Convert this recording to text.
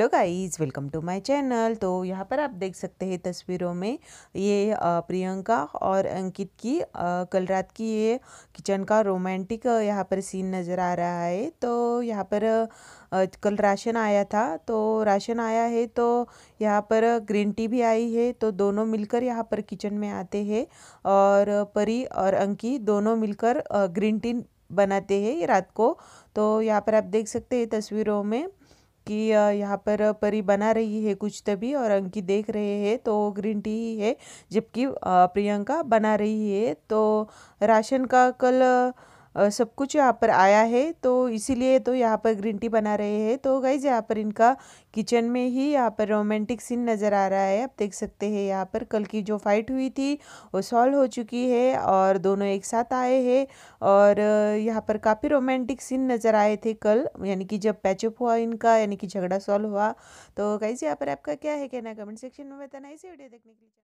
hello guys welcome to my channel तो यहाँ पर आप देख सकते हैं तस्वीरों में ये प्रियंका और अंकित की कल रात की ये किचन का रोमांटिक यहाँ पर सीन नज़र आ रहा है तो यहाँ पर कल राशन आया था तो राशन आया है तो यहाँ पर ग्रीन टी भी आई है तो दोनों मिलकर यहाँ पर किचन में आते हैं और परी और अंकित दोनों मिलकर ग्रीन टी बनाते हैं रात को तो यहाँ पर आप देख सकते हैं तस्वीरों में की यहाँ पर परी बना रही है कुछ तभी और अंकित देख रहे हैं तो ग्रीन टी ही है जबकि प्रियंका बना रही है तो राशन का कल सब कुछ यहाँ पर आया है तो इसीलिए तो यहाँ पर ग्रीन टी बना रहे हैं तो गाइज यहाँ पर इनका किचन में ही यहाँ पर रोमांटिक सीन नज़र आ रहा है आप देख सकते हैं यहाँ पर कल की जो फाइट हुई थी वो सॉल्व हो चुकी है और दोनों एक साथ आए हैं और यहाँ पर काफ़ी रोमांटिक सीन नज़र आए थे कल यानी कि जब पैचअप हुआ इनका यानी कि झगड़ा सॉल्व हुआ तो गाइज यहाँ पर आपका क्या है कहना कमेंट सेक्शन में बताना इसी वीडियो देखने के लिए